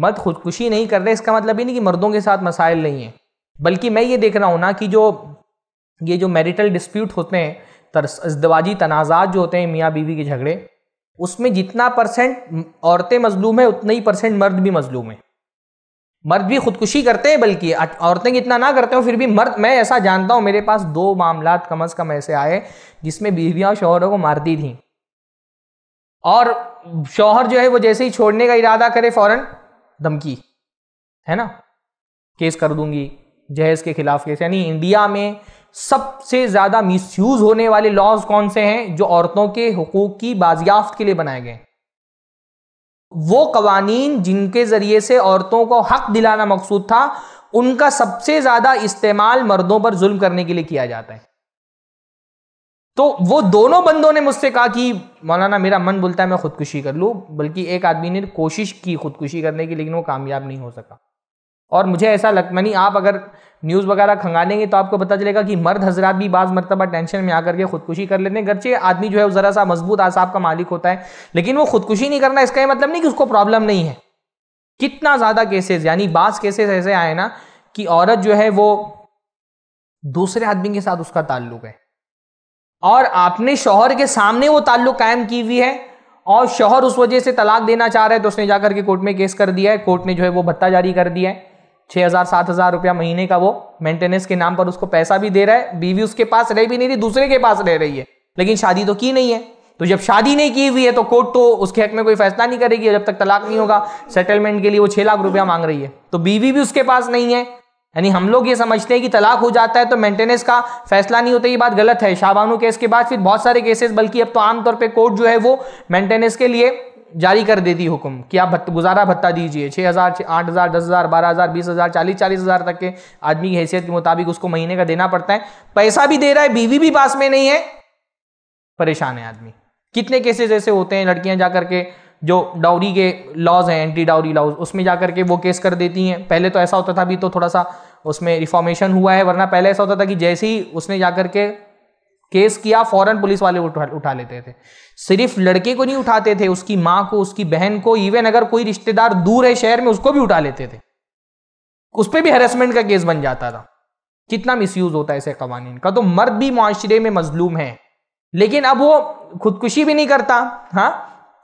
मर्द खुदकुशी नहीं कर रहे इसका मतलब ये नहीं कि मर्दों के साथ मसाइल नहीं है बल्कि मैं ये देख रहा हूँ ना कि जो ये जो मैरिटल डिस्प्यूट होते हैं तरसदवाजी तनाज़ात जो होते हैं मियाँ बीवी के झगड़े उसमें जितना परसेंट औरतें मजलूम है उतना ही परसेंट मर्द भी मजलूम है मर्द भी खुदकुशी करते हैं बल्कि औरतें इतना ना करते हो फिर भी मर्द मैं ऐसा जानता हूँ मेरे पास दो मामला कम अज़ कम ऐसे आए जिसमें बीवियाँ और शोहरों को मारती थी और शोहर जो है वो जैसे ही छोड़ने का इरादा करे फ़ौरन धमकी है ना केस कर दूंगी जहेज के खिलाफ केस यानी इंडिया में सबसे ज़्यादा मिसयूज होने वाले लॉज कौन से हैं जो औरतों के हकूक़ की बाजियाफ्त के लिए बनाए गए वो कवानीन जिनके ज़रिए से औरतों को हक दिलाना मकसूद था उनका सबसे ज़्यादा इस्तेमाल मर्दों पर जुल्म करने के लिए किया जाता है तो वो दोनों बंदों ने मुझसे कहा कि मौलाना मेरा मन बोलता है मैं खुदकुशी कर लूँ बल्कि एक आदमी ने कोशिश की खुदकुशी करने की लेकिन वो कामयाब नहीं हो सका और मुझे ऐसा लग मनी आप अगर न्यूज़ वगैरह खंगालेंगे तो आपको पता चलेगा कि मर्द हजरात भी बाज़ मरतबा टेंशन में आकर के खुदकुशी कर लेते हैं गरचे आदमी जो है वो ज़रा सा मजबूत आसाब का मालिक होता है लेकिन वो खुदकुशी नहीं करना इसका ये मतलब नहीं कि उसको प्रॉब्लम नहीं है कितना ज़्यादा केसेस यानी बास केसेस ऐसे आए ना कि औरत जो है वो दूसरे आदमी के साथ उसका ताल्लुक है और आपने शोहर के सामने वो ताल्लुक कायम की हुई है और शोहर उस वजह से तलाक देना चाह रहा है तो उसने जाकर के कोर्ट में केस कर दिया है कोर्ट ने जो है वो भत्ता जारी कर दिया है छः हज़ार सात हज़ार रुपया महीने का वो मेंटेनेंस के नाम पर उसको पैसा भी दे रहा है बीवी उसके पास रह भी नहीं रही दूसरे के पास रह रही है लेकिन शादी तो की नहीं है तो जब शादी नहीं की हुई है तो कोर्ट तो उसके हक में कोई फैसला नहीं करेगी जब तक तलाक नहीं होगा सेटलमेंट के लिए वो छः लाख रुपया मांग रही है तो बीवी भी उसके पास नहीं है यानी हम लोग ये समझते हैं कि तलाक हो जाता है तो मेंटेनेंस का फैसला नहीं होता ये बात गलत है शाहबानू केस के बाद फिर बहुत सारे केसेस बल्कि अब तो आमतौर पे कोर्ट जो है वो मेंटेनेंस के लिए जारी कर देती हुक्म कि आप भत, गुजारा भत्ता दीजिए छः हज़ार आठ हज़ार दस हज़ार बारह हज़ार बीस हज़ार चालीस चालीस हज़ार तक के आदमी की हैसियत के मुताबिक उसको महीने का देना पड़ता है पैसा भी दे रहा है बीवी भी पास में नहीं है परेशान है आदमी कितने केसेस ऐसे होते हैं लड़कियां जा करके जो डाउरी के लॉज हैं एंटी डाउरी लॉज उसमें जा करके वो केस कर देती हैं पहले तो ऐसा होता था अभी तो थोड़ा सा उसमें रिफॉर्मेशन हुआ है वरना पहले ऐसा होता था कि जैसे ही उसने जा करके केस किया फौरन पुलिस वाले उठा उठा लेते थे सिर्फ लड़के को नहीं उठाते थे उसकी माँ को उसकी बहन को इवन अगर कोई रिश्तेदार दूर है शहर में उसको भी उठा लेते थे उस पर भी हेरासमेंट का केस बन जाता था कितना मिसयूज होता है ऐसे कवानीन का तो मर्द भी माशरे में मजलूम है लेकिन अब वो खुदकुशी भी नहीं करता हाँ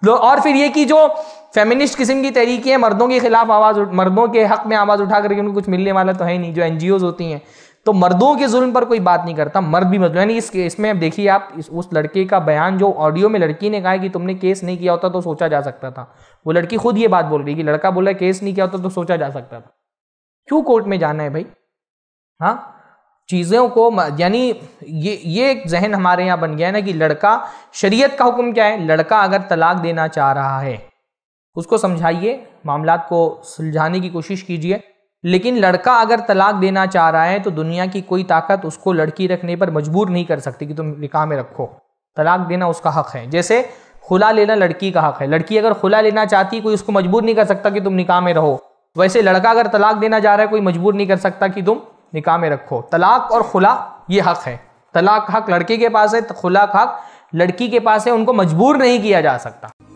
और फिर ये कि जो फेमिनिस्ट किस्म की तरीके हैं मर्दों के खिलाफ आवाज़ मर्दों के हक में आवाज़ उठा करके उनको कुछ मिलने वाला तो है नहीं जो एन होती हैं तो मर्दों के जुल्म पर कोई बात नहीं करता मर्द भी मतलब यानी इसमें केस अब देखिए आप इस उस लड़के का बयान जो ऑडियो में लड़की ने कहा कि तुमने केस नहीं किया होता तो सोचा जा सकता था वो लड़की खुद ये बात बोल रही कि लड़का बोला केस नहीं किया होता तो सोचा जा सकता था क्यों कोर्ट में जाना है भाई हाँ चीज़ों को यानी ये ये एक जहन हमारे यहाँ बन गया है ना कि लड़का शरीयत का हुक्म क्या है लड़का अगर तलाक देना चाह रहा है उसको समझाइए मामला को सुलझाने की कोशिश कीजिए लेकिन लड़का अगर तलाक देना चाह रहा है तो दुनिया की कोई ताकत उसको लड़की रखने पर मजबूर नहीं कर सकती कि तुम निकाह में रखो तलाक देना उसका हक है जैसे खुला लेना लड़की का हक है लड़की अगर खुला लेना चाहती कोई उसको मजबूर नहीं कर सकता कि तुम निकाह में रहो वैसे लड़का अगर तलाक देना जा रहा है कोई मजबूर नहीं कर सकता कि तुम निकाह में रखो तलाक और खुला ये हक है तलाक हक लड़के के पास है तो खुला हक लड़की के पास है उनको मजबूर नहीं किया जा सकता